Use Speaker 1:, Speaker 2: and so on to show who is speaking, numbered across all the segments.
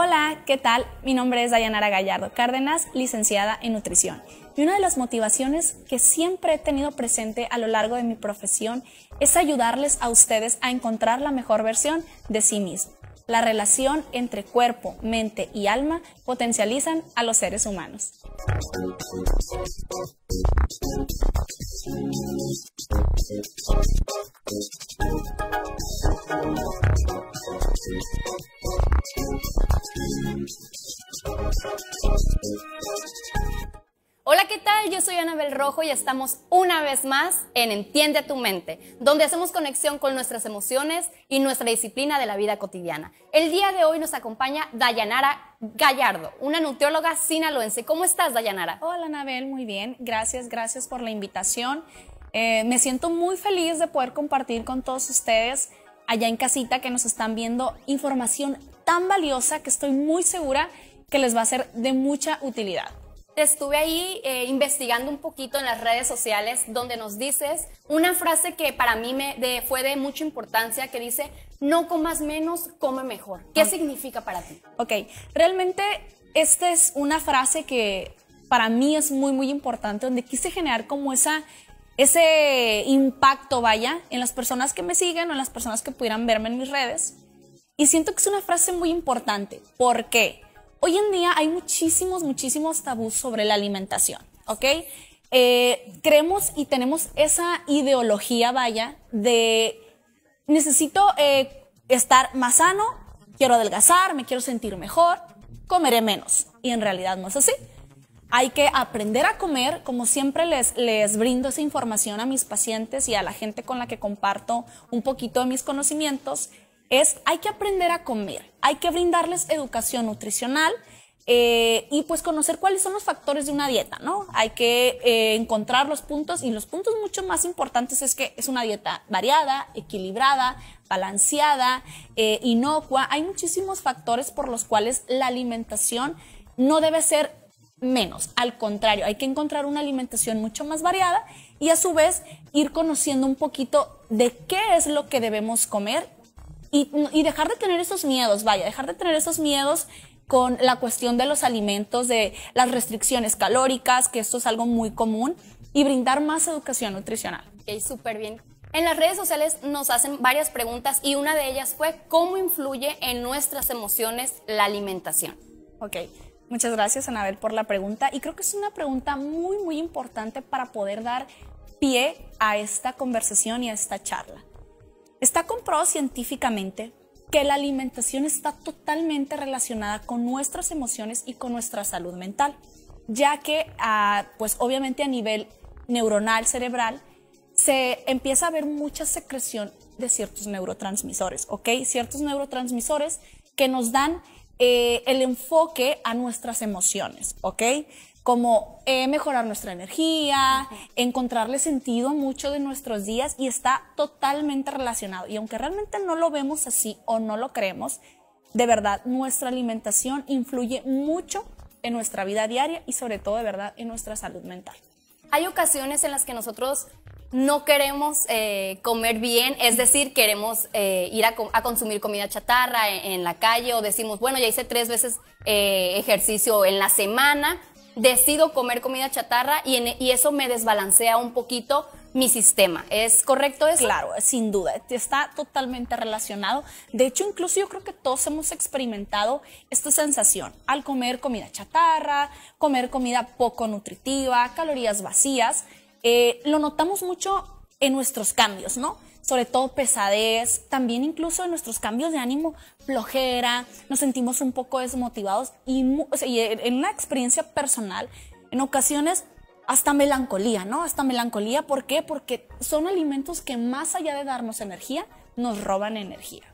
Speaker 1: Hola, ¿qué tal? Mi nombre es Dayanara Gallardo Cárdenas, licenciada en nutrición. Y una de las motivaciones que siempre he tenido presente a lo largo de mi profesión es ayudarles a ustedes a encontrar la mejor versión de sí mismos la relación entre cuerpo, mente y alma potencializan a los seres humanos.
Speaker 2: Hola, ¿qué tal? Yo soy Anabel Rojo y estamos una vez más en Entiende tu mente, donde hacemos conexión con nuestras emociones y nuestra disciplina de la vida cotidiana. El día de hoy nos acompaña Dayanara Gallardo, una nutrióloga sinaloense. ¿Cómo estás, Dayanara? Hola, Anabel, muy bien. Gracias, gracias por la invitación.
Speaker 1: Eh, me siento muy feliz de poder compartir con todos ustedes allá en casita que nos están viendo información tan valiosa que estoy muy segura que les va a ser de mucha utilidad
Speaker 2: estuve ahí eh, investigando un poquito en las redes sociales donde nos dices una frase que para mí me fue de mucha importancia que dice, no comas menos, come mejor. ¿Qué ah. significa para ti? Ok, realmente esta
Speaker 1: es una frase que para mí es muy, muy importante, donde quise generar como esa ese impacto, vaya, en las personas que me siguen o en las personas que pudieran verme en mis redes. Y siento que es una frase muy importante. ¿Por qué? Hoy en día hay muchísimos, muchísimos tabús sobre la alimentación, ¿ok? Eh, creemos y tenemos esa ideología, vaya, de necesito eh, estar más sano, quiero adelgazar, me quiero sentir mejor, comeré menos. Y en realidad no es así. Hay que aprender a comer, como siempre les, les brindo esa información a mis pacientes y a la gente con la que comparto un poquito de mis conocimientos, es hay que aprender a comer, hay que brindarles educación nutricional eh, y pues conocer cuáles son los factores de una dieta, ¿no? Hay que eh, encontrar los puntos y los puntos mucho más importantes es que es una dieta variada, equilibrada, balanceada, eh, inocua. Hay muchísimos factores por los cuales la alimentación no debe ser menos, al contrario, hay que encontrar una alimentación mucho más variada y a su vez ir conociendo un poquito de qué es lo que debemos comer y, dejar de tener esos miedos, vaya, dejar de tener esos miedos con la cuestión de los alimentos, de las restricciones calóricas, que esto es algo muy común, y brindar más educación nutricional.
Speaker 2: Ok, súper bien. En las redes sociales nos hacen varias preguntas y una de ellas fue cómo influye en nuestras emociones la alimentación. Ok, muchas gracias Anabel por la pregunta y creo que es una pregunta muy muy importante para poder dar
Speaker 1: pie a esta conversación y a esta charla. Está comprobado científicamente que la alimentación está totalmente relacionada con nuestras emociones y con nuestra salud mental, ya que ah, pues obviamente a nivel neuronal cerebral se empieza a ver mucha secreción de ciertos neurotransmisores, ¿ok? Ciertos neurotransmisores que nos dan eh, el enfoque a nuestras emociones, ¿ok? como eh, mejorar nuestra energía, encontrarle sentido a mucho de nuestros días y está totalmente relacionado. Y aunque realmente no lo vemos así o no lo creemos, de verdad nuestra alimentación influye mucho en nuestra vida diaria y sobre todo de verdad en nuestra salud mental.
Speaker 2: Hay ocasiones en las que nosotros no queremos eh, comer bien, es decir, queremos eh, ir a, consumir comida chatarra e-, en, la calle o decimos, bueno, ya hice tres veces ejercicio en la semana, decido comer comida chatarra y, eso me desbalancea un poquito mi sistema. ¿Es correcto eso? Claro, sin duda. Está totalmente relacionado.
Speaker 1: De hecho, incluso yo creo que todos hemos experimentado esta sensación al comer comida chatarra, comer comida poco nutritiva, calorías vacías. Eh, lo notamos mucho en nuestros cambios, ¿no? sobre todo pesadez, también incluso en nuestros cambios de ánimo, flojera, nos sentimos un poco desmotivados y, en una experiencia personal, en ocasiones hasta melancolía, ¿no? Hasta melancolía, ¿por qué? Porque son alimentos que más allá de darnos energía, nos roban energía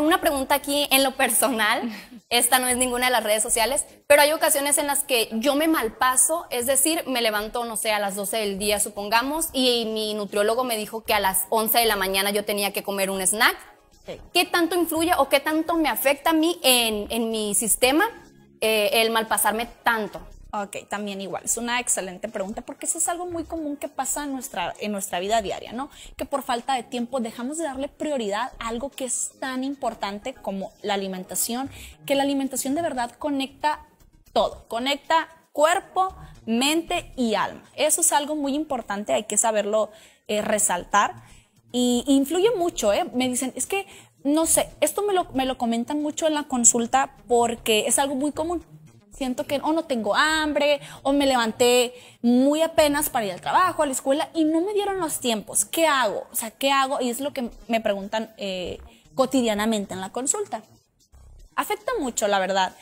Speaker 2: una pregunta aquí en lo personal, esta no es ninguna de las redes sociales, pero hay ocasiones en las que yo me malpaso, es decir, me levanto, no sé, a las 12 del día, supongamos, y mi nutriólogo me dijo que a las 11 de la mañana yo tenía que comer un snack. ¿Qué tanto influye o qué tanto me afecta a mí en, mi sistema eh, el malpasarme tanto? Ok, también igual. Es una excelente pregunta porque eso es algo muy común
Speaker 1: que pasa en nuestra, en nuestra vida diaria, ¿no? Que por falta de tiempo dejamos de darle prioridad a algo que es tan importante como la alimentación, que la alimentación de verdad conecta todo, conecta cuerpo, mente y alma. Eso es algo muy importante, hay que saberlo eh, resaltar. Y influye mucho, ¿eh? Me dicen, es que, no sé, esto me lo, me lo comentan mucho en la consulta porque es algo muy común siento que o no tengo hambre o me levanté muy apenas para ir al trabajo, a la escuela y no me dieron los tiempos. ¿Qué hago? O sea, ¿qué hago? Y es lo que me preguntan eh, cotidianamente en la consulta. Afecta mucho, la verdad.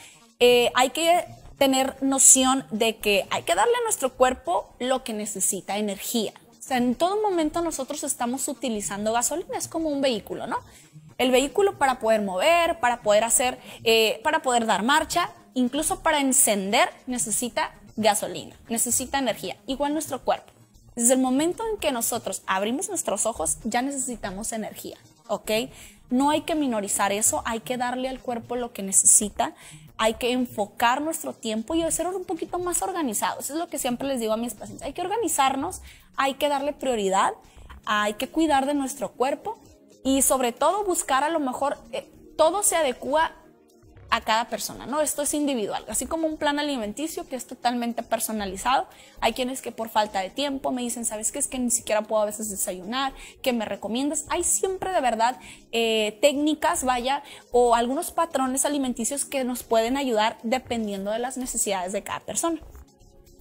Speaker 1: Eh, hay que tener noción de que hay que darle a nuestro cuerpo lo que necesita, energía. O sea, en todo momento nosotros estamos utilizando gasolina, es como un vehículo, ¿no? El vehículo para poder mover, para poder hacer, eh, para poder dar marcha incluso para encender necesita gasolina, necesita energía, igual nuestro cuerpo. Desde el momento en que nosotros abrimos nuestros ojos, ya necesitamos energía, ¿ok? No hay que minorizar eso, hay que darle al cuerpo lo que necesita, hay que enfocar nuestro tiempo y hacerlo un poquito más organizado. Eso es lo que siempre les digo a mis pacientes, hay que organizarnos, hay que darle prioridad, hay que cuidar de nuestro cuerpo y sobre todo buscar a lo mejor... Eh, todo se adecua a cada persona, ¿no? Esto es individual, así como un plan alimenticio que es totalmente personalizado. Hay quienes que por falta de tiempo me dicen, ¿sabes qué? Es que ni siquiera puedo a veces desayunar, ¿qué me recomiendas. Hay siempre de verdad eh, técnicas, vaya, o algunos patrones alimenticios que nos pueden ayudar dependiendo de las necesidades de cada persona.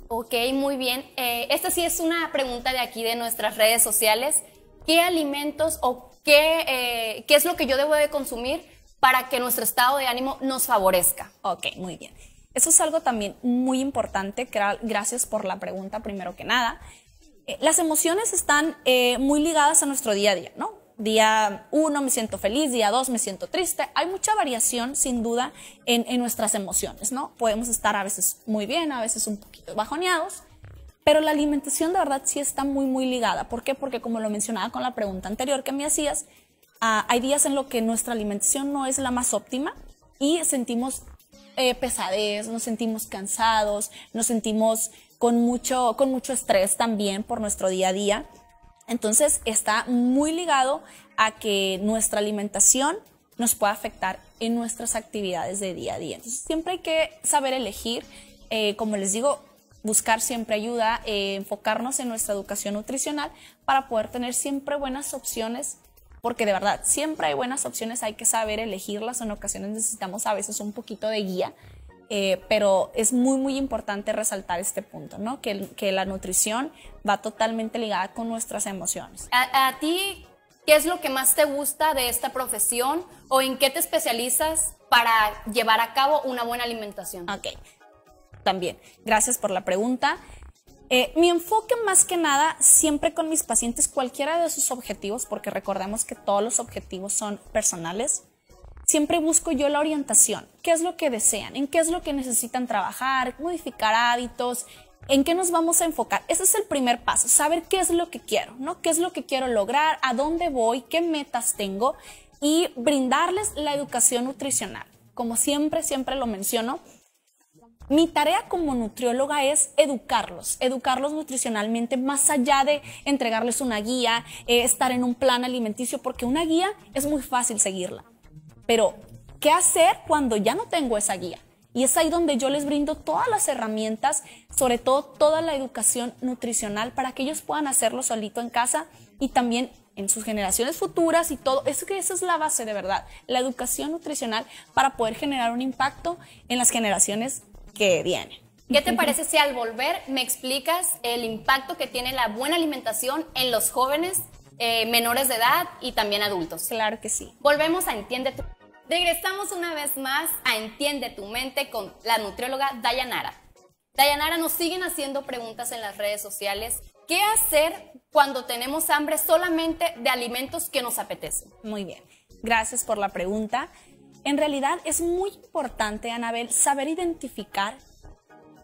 Speaker 2: Ok, muy bien. Eh, esta sí es una pregunta de aquí de nuestras redes sociales. ¿Qué alimentos o qué, eh, qué es lo que yo debo de consumir para que nuestro estado de ánimo nos favorezca. Ok, muy bien.
Speaker 1: Eso es algo también muy importante. Gracias por la pregunta, primero que nada. Eh, las emociones están eh, muy ligadas a nuestro día a día, ¿no? Día uno me siento feliz, día dos me siento triste. Hay mucha variación, sin duda, en, en nuestras emociones, ¿no? Podemos estar a veces muy bien, a veces un poquito bajoneados. Pero la alimentación de verdad sí está muy, muy ligada. ¿Por qué? Porque como lo mencionaba con la pregunta anterior que me hacías, Ah, hay días en los que nuestra alimentación no es la más óptima y sentimos eh, pesadez, nos sentimos cansados, nos sentimos con mucho, con mucho estrés también por nuestro día a día. Entonces está muy ligado a que nuestra alimentación nos pueda afectar en nuestras actividades de día a día. Entonces, siempre hay que saber elegir, eh, como les digo, buscar siempre ayuda, eh, enfocarnos en nuestra educación nutricional para poder tener siempre buenas opciones porque de verdad siempre hay buenas opciones, hay que saber elegirlas, en ocasiones necesitamos a veces un poquito de guía, eh, pero es muy, muy importante resaltar este punto, ¿no? Que, que la nutrición va totalmente ligada con nuestras emociones.
Speaker 2: ¿A, a ti qué es lo que más te gusta de esta profesión o en qué te especializas para llevar a cabo una buena alimentación?
Speaker 1: Ok, también, gracias por la pregunta. Eh, mi enfoque más que nada, siempre con mis pacientes, cualquiera de sus objetivos, porque recordemos que todos los objetivos son personales, siempre busco yo la orientación, qué es lo que desean, en qué es lo que necesitan trabajar, modificar hábitos, en qué nos vamos a enfocar. Ese es el primer paso, saber qué es lo que quiero, ¿no? ¿Qué es lo que quiero lograr? ¿A dónde voy? ¿Qué metas tengo? Y brindarles la educación nutricional. Como siempre, siempre lo menciono, mi tarea como nutrióloga es educarlos, educarlos nutricionalmente más allá de entregarles una guía, eh, estar en un plan alimenticio, porque una guía es muy fácil seguirla. Pero, ¿qué hacer cuando ya no tengo esa guía? Y es ahí donde yo les brindo todas las herramientas, sobre todo toda la educación nutricional para que ellos puedan hacerlo solito en casa y también en sus generaciones futuras y todo. Es que esa es la base de verdad, la educación nutricional para poder generar un impacto en las generaciones que viene. ¿Qué te parece
Speaker 2: si al volver me explicas el impacto que tiene la buena alimentación en los jóvenes, eh, menores de edad y también adultos? Claro que sí. Volvemos a Entiende tu Regresamos una vez más a Entiende tu mente con la nutrióloga Dayanara. Dayanara, nos siguen haciendo preguntas en las redes sociales. ¿Qué hacer cuando tenemos hambre solamente de alimentos que nos apetecen? Muy bien,
Speaker 1: gracias por la pregunta. En realidad es muy importante, Anabel, saber identificar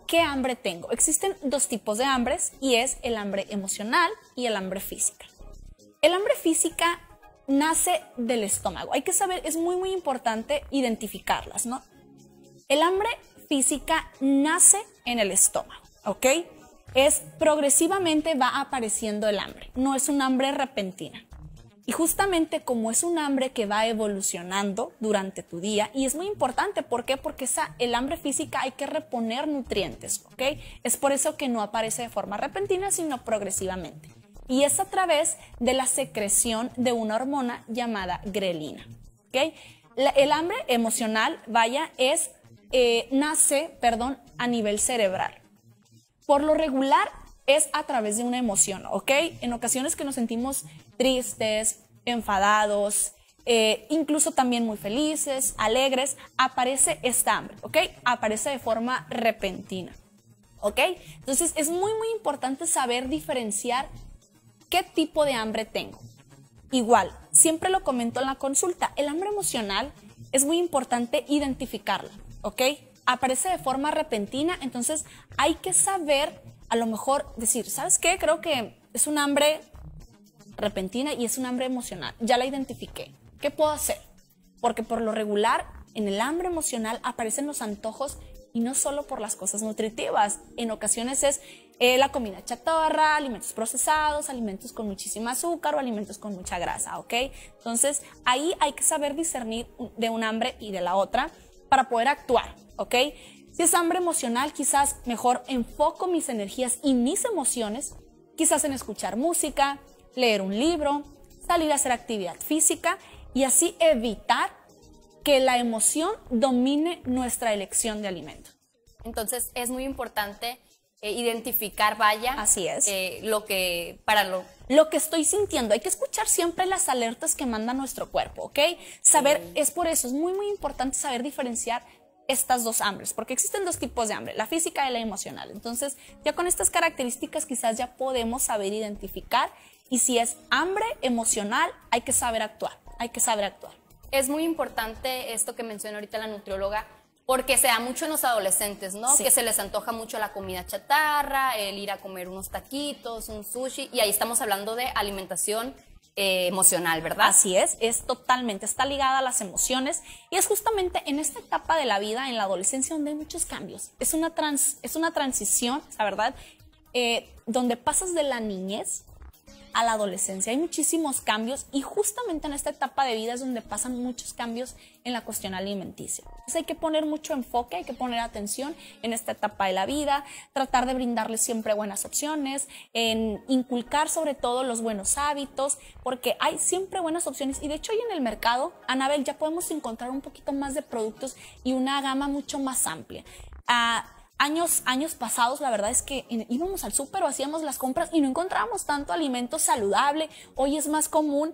Speaker 1: qué hambre tengo. Existen dos tipos de hambres y es el hambre emocional y el hambre física. El hambre física nace del estómago. Hay que saber, es muy muy importante identificarlas, ¿no? El hambre física nace en el estómago, ¿ok? Es progresivamente va apareciendo el hambre, no es un hambre repentina. Y justamente como es un hambre que va evolucionando durante tu día, y es muy importante, ¿por qué? Porque el hambre física hay que reponer nutrientes, ¿ok? Es por eso que no aparece de forma repentina, sino progresivamente. Y es a través de la secreción de una hormona llamada grelina, ¿ok? el hambre emocional, vaya, es, eh, nace, perdón, a nivel cerebral. Por lo regular, es a través de una emoción, ¿ok? En ocasiones que nos sentimos tristes, enfadados, eh, incluso también muy felices, alegres, aparece esta hambre, ¿ok? Aparece de forma repentina, ¿ok? Entonces es muy, muy importante saber diferenciar qué tipo de hambre tengo. Igual, siempre lo comento en la consulta, el hambre emocional es muy importante identificarla, ¿ok? Aparece de forma repentina, entonces hay que saber a lo mejor decir, ¿sabes qué? Creo que es un hambre repentina y es un hambre emocional. Ya la identifiqué. ¿Qué puedo hacer? Porque por lo regular, en el hambre emocional aparecen los antojos y no solo por las cosas nutritivas. En ocasiones es eh, la comida chatarra, alimentos procesados, alimentos con muchísimo azúcar o alimentos con mucha grasa, ¿ok? Entonces ahí hay que saber discernir de un hambre y de la otra para poder actuar, ¿ok? Si es hambre emocional, quizás mejor enfoco mis energías y mis emociones, quizás en escuchar música, leer un libro, salir a hacer actividad física y así evitar que la emoción domine nuestra elección de alimento.
Speaker 2: Entonces es muy importante eh, identificar, vaya, así es, eh, lo que
Speaker 1: para lo lo que estoy sintiendo. Hay que escuchar siempre las alertas que manda nuestro cuerpo, ¿ok? Saber es por eso es muy muy importante saber diferenciar estas dos hambres, porque existen dos tipos de hambre, la física y la emocional. Entonces, ya con estas características quizás ya podemos saber identificar y si es hambre emocional, hay que saber actuar, hay que saber actuar.
Speaker 2: Es muy importante esto que menciona ahorita la nutrióloga, porque se da mucho en los adolescentes, ¿no? Que se les antoja mucho la comida chatarra, el ir a comer unos taquitos, un sushi, y ahí estamos hablando de alimentación eh, emocional, ¿verdad? Así es, es totalmente, está ligada a las emociones y es justamente en esta etapa de la vida, en la adolescencia, donde hay muchos cambios.
Speaker 1: Es una, trans, es una transición, la verdad, eh, donde pasas de la niñez a la adolescencia. Hay muchísimos cambios y justamente en esta etapa de vida es donde pasan muchos cambios en la cuestión alimenticia. Entonces hay que poner mucho enfoque, hay que poner atención en esta etapa de la vida, tratar de brindarles siempre buenas opciones, en inculcar sobre todo los buenos hábitos, porque hay siempre buenas opciones y de hecho hoy en el mercado, Anabel, ya podemos encontrar un poquito más de productos y una gama mucho más amplia. Ah, años, años pasados, la verdad es que íbamos al súper o hacíamos las compras y no encontrábamos tanto alimento saludable. Hoy es más común.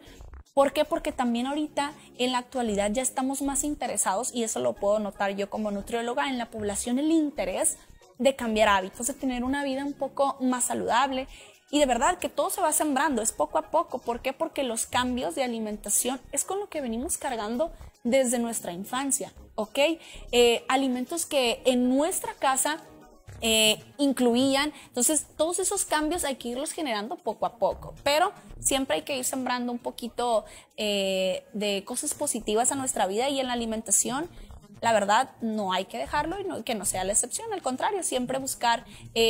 Speaker 1: ¿Por qué? Porque también ahorita en la actualidad ya estamos más interesados, y eso lo puedo notar yo como nutrióloga, en la población el interés de cambiar hábitos, de tener una vida un poco más saludable. Y de verdad que todo se va sembrando, es poco a poco. ¿Por qué? Porque los cambios de alimentación es con lo que venimos cargando desde nuestra infancia, ¿ok? Eh, alimentos que en nuestra casa eh, incluían, entonces todos esos cambios hay que irlos generando poco a poco, pero siempre hay que ir sembrando un poquito eh, de cosas positivas a nuestra vida y en la alimentación la verdad no hay que dejarlo y que no sea la excepción, al contrario, siempre buscar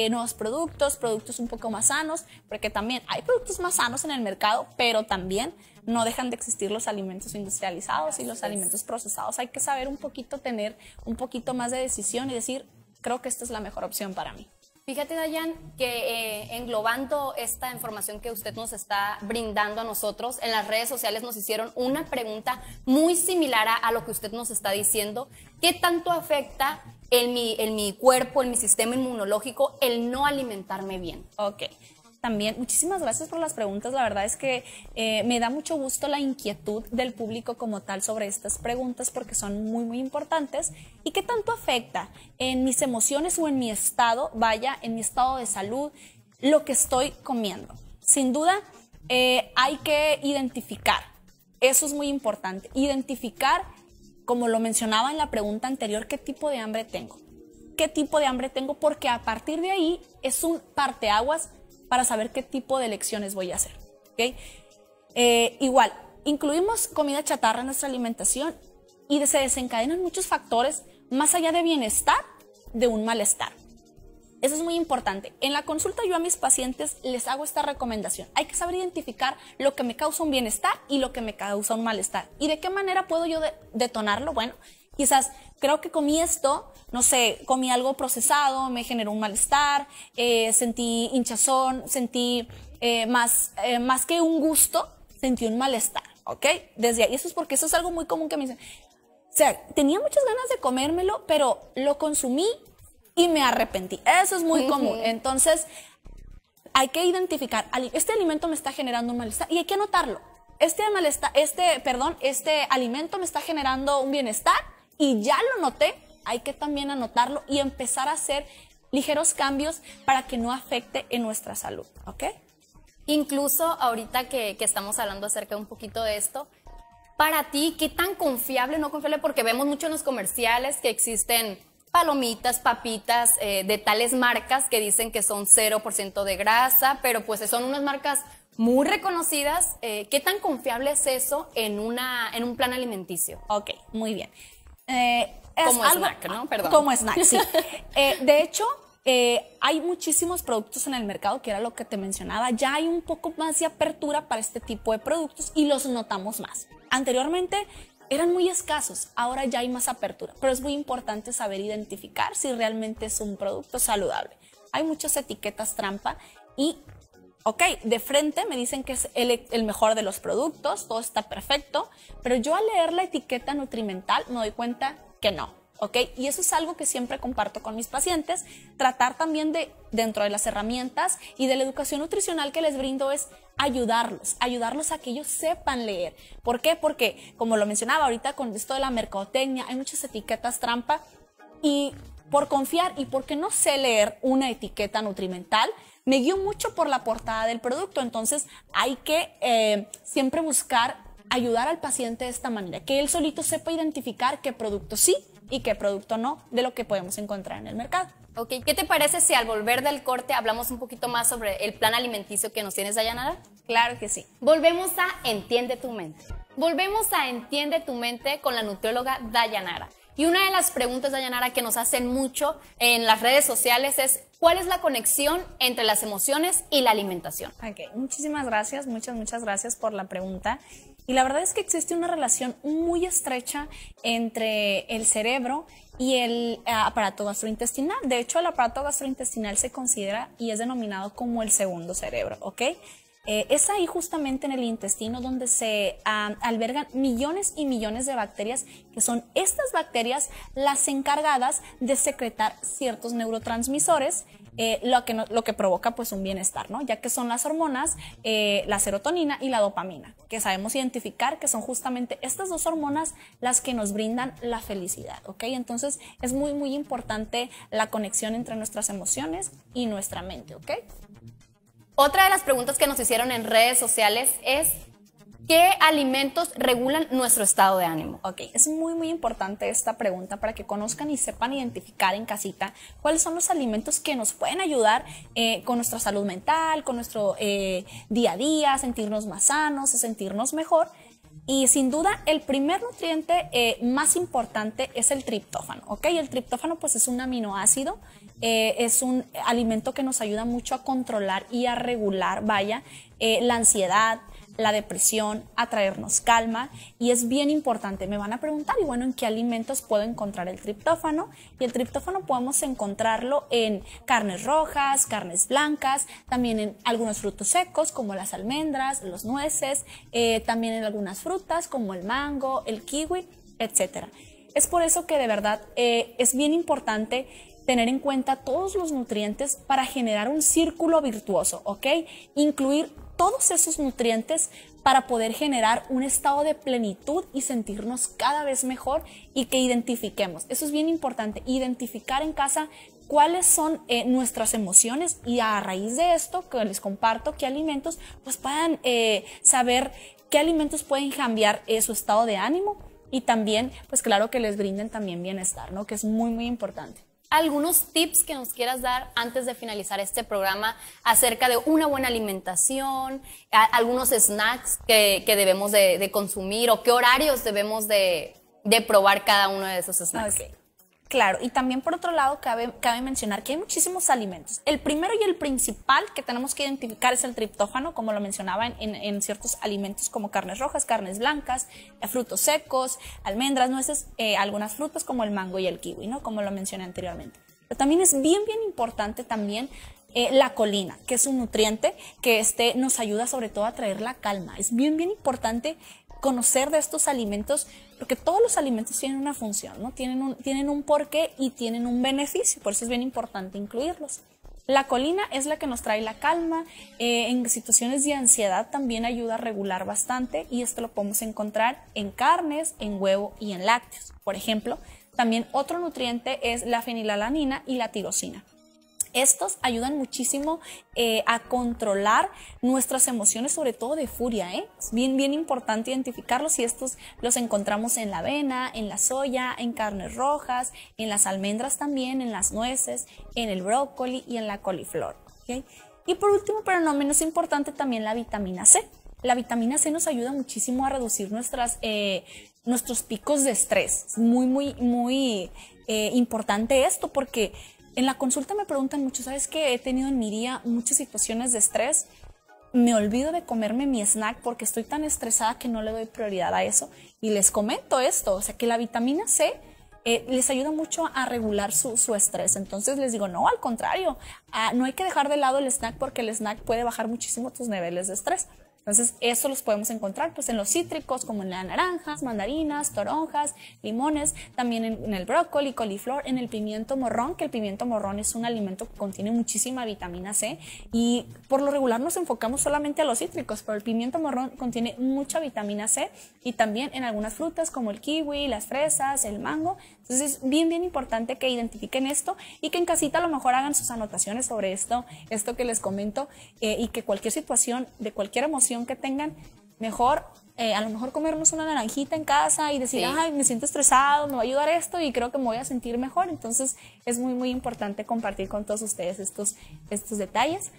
Speaker 1: nuevos productos, productos un poco más sanos, porque también hay productos más sanos en el mercado, pero también no dejan de existir los alimentos industrializados y los alimentos procesados. Hay que saber un poquito, tener un poquito más de decisión y decir, creo que esta es la mejor opción para mí.
Speaker 2: Fíjate, Dayan, que eh, englobando esta información que usted nos está brindando a nosotros, en las redes sociales nos hicieron una pregunta muy similar a, lo que usted nos está diciendo. ¿Qué tanto afecta en mi, en mi cuerpo, en mi sistema inmunológico, el no alimentarme bien? Ok, también. Muchísimas
Speaker 1: gracias por las preguntas. La verdad es que eh, me da mucho gusto la inquietud del público como tal sobre estas preguntas porque son muy, muy importantes. ¿Y qué tanto afecta en mis emociones o en mi estado, vaya, en mi estado de salud, lo que estoy comiendo? Sin duda, eh, hay que identificar. Eso es muy importante. Identificar, como lo mencionaba en la pregunta anterior, qué tipo de hambre tengo. ¿Qué tipo de hambre tengo? Porque a partir de ahí es un parteaguas para saber qué tipo de lecciones voy a hacer. Eh, igual, incluimos comida chatarra en nuestra alimentación y se desencadenan muchos factores más allá de bienestar, de un malestar. Eso es muy importante. En la consulta yo a mis pacientes les hago esta recomendación. Hay que saber identificar lo que me causa un bienestar y lo que me causa un malestar. ¿Y de qué manera puedo yo detonarlo? Bueno, Quizás creo que comí esto, no sé, comí algo procesado, me generó un malestar, eh, sentí hinchazón, sentí eh, más, eh, más que un gusto, sentí un malestar, ¿ok? Desde ahí, eso es porque eso es algo muy común que me dicen. O sea, tenía muchas ganas de comérmelo, pero lo consumí y me arrepentí. Eso es muy común. Entonces, hay que identificar, este alimento me está generando un malestar y hay que anotarlo. Este malestar, este, perdón, este alimento me está generando un bienestar y ya lo noté, hay que también anotarlo y empezar
Speaker 2: a hacer ligeros cambios para que no afecte en nuestra salud, ¿ok? Incluso ahorita que, estamos hablando acerca de un poquito de esto, para ti, ¿qué tan confiable, no confiable? Porque vemos mucho en los comerciales que existen palomitas, papitas eh, de tales marcas que dicen que son 0% de grasa, pero pues son unas marcas muy reconocidas. Eh, ¿Qué tan confiable es eso en, una, en un plan alimenticio? Ok, muy bien. Eh, como snack, ¿no? Ah, Perdón. Como snack, sí.
Speaker 1: Eh, de hecho, eh, hay muchísimos productos en el mercado, que era lo que te mencionaba. Ya hay un poco más de apertura para este tipo de productos y los notamos más. Anteriormente eran muy escasos, ahora ya hay más apertura, pero es muy importante saber identificar si realmente es un producto saludable. Hay muchas etiquetas trampa y ok, de frente me dicen que es el, mejor de los productos, todo está perfecto, pero yo al leer la etiqueta nutrimental me doy cuenta que no. ¿Ok? Y eso es algo que siempre comparto con mis pacientes. Tratar también de, dentro de las herramientas y de la educación nutricional que les brindo es ayudarlos, ayudarlos a que ellos sepan leer. ¿Por qué? Porque, como lo mencionaba ahorita con esto de la mercadotecnia, hay muchas etiquetas trampa y por confiar y porque no sé leer una etiqueta nutrimental, me guió mucho por la portada del producto, entonces hay que eh, siempre buscar ayudar al paciente de esta manera, que
Speaker 2: él solito sepa identificar qué producto sí y qué producto no de lo que podemos encontrar en el mercado. Ok, ¿qué te parece si al volver del corte hablamos un poquito más sobre el plan alimenticio que nos tienes, Dayanara? Claro que sí. Volvemos a Entiende tu mente. Volvemos a Entiende tu mente con la nutrióloga Dayanara. Y una de las preguntas, Dayanara, que nos hacen mucho en las redes sociales es ¿cuál es la conexión entre las emociones y la alimentación? Ok,
Speaker 1: muchísimas gracias, muchas, muchas gracias por la pregunta. Y la verdad es que existe una relación muy estrecha entre el cerebro y el ah, aparato gastrointestinal. De hecho, el aparato gastrointestinal se considera y es denominado como el segundo cerebro, ¿ok? Eh, es ahí justamente en el intestino donde se albergan millones y millones de bacterias, que son estas bacterias las encargadas de secretar ciertos neurotransmisores, eh, lo, que lo que provoca pues un bienestar, ¿no? Ya que son las hormonas, eh, la serotonina y la dopamina, que sabemos identificar que son justamente estas dos hormonas las que nos brindan la felicidad, ¿ok? Entonces es muy, muy importante la
Speaker 2: conexión entre nuestras emociones y nuestra mente, ¿ok? Otra de las preguntas que nos hicieron en redes sociales es ¿Qué alimentos regulan nuestro estado de ánimo? Ok, es muy muy importante esta pregunta para que conozcan y sepan identificar en casita
Speaker 1: cuáles son los alimentos que nos pueden ayudar eh, con nuestra salud mental, con nuestro eh, día a día, sentirnos más sanos, sentirnos mejor. Y sin duda, el primer nutriente eh, más importante es el triptófano, ¿ok? El triptófano pues es un aminoácido eh, es un alimento que nos ayuda mucho a controlar y a regular, vaya, eh, la ansiedad, la depresión, a traernos calma y es bien importante. Me van a preguntar, y bueno, ¿en qué alimentos puedo encontrar el triptófano? Y el triptófano podemos encontrarlo en carnes rojas, carnes blancas, también en algunos frutos secos como las almendras, los nueces, eh, también en algunas frutas como el mango, el kiwi, etc. Es por eso que de verdad es bien importante tener en cuenta todos los nutrientes para generar un círculo virtuoso, ¿ok? Incluir todos esos nutrientes para poder generar un estado de plenitud y sentirnos cada vez mejor y que identifiquemos. Eso es bien importante, identificar en casa cuáles son eh, nuestras emociones y a raíz de esto que les comparto qué alimentos, pues puedan eh, saber qué alimentos pueden cambiar eh, su estado de ánimo y también, pues claro que les brinden también bienestar, ¿no? Que es muy, muy importante
Speaker 2: algunos tips que nos quieras dar antes de finalizar este programa acerca de una buena alimentación, algunos snacks que, debemos de, consumir o qué horarios debemos de, probar cada uno de esos snacks claro. Y también por otro lado, cabe,
Speaker 1: mencionar que hay muchísimos alimentos. El primero y el principal que tenemos que identificar es el triptófano, como lo mencionaba en, ciertos alimentos como carnes rojas, carnes blancas, eh, frutos secos, almendras, nueces, eh, algunas frutas como el mango y el kiwi, ¿no? Como lo mencioné anteriormente. Pero también es bien, bien importante también eh, la colina, que es un nutriente que este, nos ayuda sobre todo a traer la calma. Es bien, bien importante conocer de estos alimentos, porque todos los alimentos tienen una función, Tienen un, porqué y tienen un beneficio, por eso es bien importante incluirlos. La colina es la que nos trae la calma, eh, en situaciones de ansiedad también ayuda a regular bastante y esto lo podemos encontrar en carnes, en huevo y en lácteos. Por ejemplo, también otro nutriente es la fenilalanina y la tirosina. Estos ayudan muchísimo eh, a controlar nuestras emociones, sobre todo de furia. ¿eh? Es bien, bien importante identificarlos y estos los encontramos en la avena, en la soya, en carnes rojas, en las almendras también, en las nueces, en el brócoli y en la coliflor. Y por último, pero no menos importante, también la vitamina C. La vitamina C nos ayuda muchísimo a reducir nuestras, eh, nuestros picos de estrés. Es muy, muy, muy importante esto porque en la consulta me preguntan mucho, ¿sabes qué? He tenido en mi día muchas situaciones de estrés. Me olvido de comerme mi snack porque estoy tan estresada que no le doy prioridad a eso. Y les comento esto, o sea que la vitamina C eh, les ayuda mucho a regular su, estrés. Entonces les digo, no, al contrario, ah, no hay que dejar de lado el snack porque el snack puede bajar muchísimo tus niveles de estrés. Entonces, eso los podemos encontrar pues en los cítricos como en las naranjas, mandarinas, toronjas, limones, también en, el brócoli, coliflor, en el pimiento morrón, que el pimiento morrón es un alimento que contiene muchísima vitamina C y por lo regular nos enfocamos solamente a los cítricos, pero el pimiento morrón contiene mucha vitamina C y también en algunas frutas como el kiwi, las fresas, el mango. Entonces, es bien bien importante que identifiquen esto y que en casita a lo mejor hagan sus anotaciones sobre esto, esto que les comento eh, y que cualquier situación de cualquier emoción que tengan, mejor eh, a lo mejor comernos una naranjita en casa y decir, ay, me siento estresado, me va a ayudar esto y creo que me voy a sentir mejor. Entonces es muy, muy importante
Speaker 2: compartir con todos ustedes estos, estos detalles.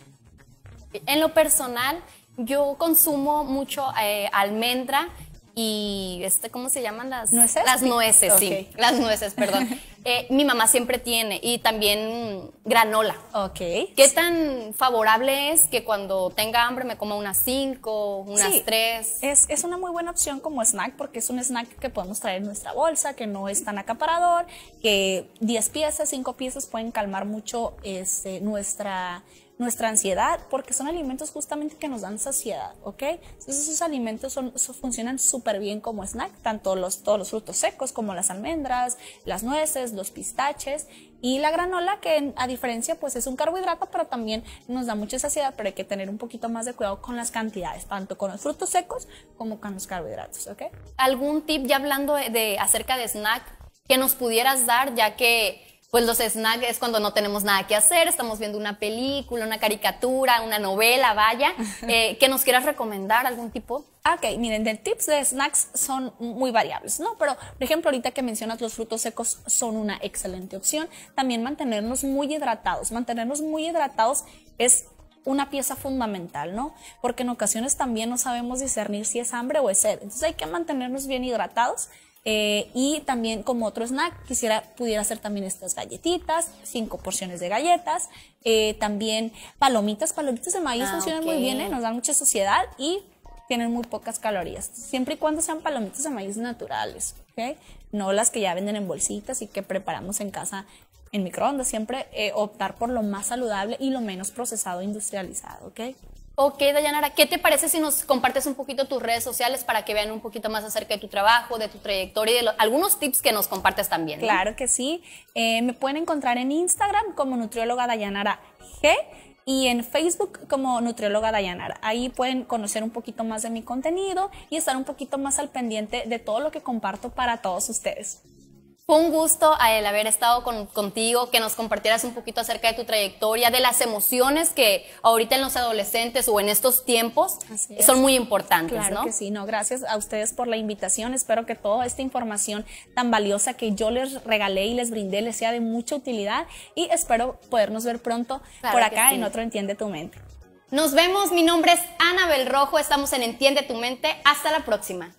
Speaker 2: En lo personal, yo consumo mucho eh, almendra y este, ¿cómo se llaman las nueces? Las nueces, sí. Las nueces, perdón. Eh, mi mamá siempre tiene y también granola. Ok. ¿Qué tan favorable es que cuando tenga hambre me coma unas cinco, unas tres? Es, es una muy buena opción como snack porque es un snack que podemos
Speaker 1: traer en nuestra bolsa, que no es tan acaparador, que diez piezas, cinco piezas pueden calmar mucho este, nuestra nuestra ansiedad, porque son alimentos justamente que nos dan saciedad, ¿ok? Entonces esos alimentos son, funcionan súper bien como snack, tanto los, todos los frutos secos como las almendras, las nueces, los pistaches y la granola que a diferencia pues es un carbohidrato, pero también nos da mucha saciedad, pero hay que tener un poquito más de cuidado con las cantidades, tanto con los frutos secos como con los carbohidratos, ¿ok?
Speaker 2: ¿Algún tip ya hablando de acerca de snack que nos pudieras dar, ya que pues los snacks es cuando no tenemos nada que hacer, estamos viendo una película, una caricatura, una novela, vaya, eh, que nos quieras recomendar algún tipo. Ah, ok, miren, de tips de snacks son muy variables, ¿no?
Speaker 1: Pero, por ejemplo, ahorita que mencionas los frutos secos son una excelente opción. También mantenernos muy hidratados. Mantenernos muy hidratados es una pieza fundamental, ¿no? Porque en ocasiones también no sabemos discernir si es hambre o es sed. Entonces hay que mantenernos bien hidratados eh, y también como otro snack, quisiera, pudiera hacer también estas galletitas, cinco porciones de galletas, eh, también palomitas, palomitas de maíz ah, funcionan muy bien, eh, nos dan mucha sociedad y tienen muy pocas calorías, siempre y cuando sean palomitas de maíz naturales, ¿okay? no las que ya venden en bolsitas y que preparamos en casa en microondas, siempre
Speaker 2: optar por lo más saludable y lo menos procesado industrializado, ¿ok? Ok, Dayanara, ¿qué te parece si nos compartes un poquito tus redes sociales para que vean un poquito más acerca de tu trabajo, de tu trayectoria y de algunos tips que nos compartes también? Claro que sí. Eh, me pueden encontrar en Instagram
Speaker 1: como nutrióloga Dayanara G y en Facebook como nutrióloga Dayanara. Ahí pueden conocer un poquito más de mi contenido y estar un poquito más al pendiente de todo lo que comparto
Speaker 2: para todos ustedes. Fue un gusto eh, el haber estado contigo, que nos compartieras un poquito acerca de tu trayectoria, de las emociones que ahorita en los adolescentes o en estos tiempos son muy importantes. Claro que sí, gracias a ustedes por la invitación. Espero que toda esta
Speaker 1: información tan valiosa que yo les regalé y les brindé les sea de mucha utilidad y
Speaker 2: espero podernos ver pronto por acá en otro Entiende tu Mente. Nos vemos, mi nombre es Anabel Rojo, estamos en Entiende tu Mente, hasta la próxima.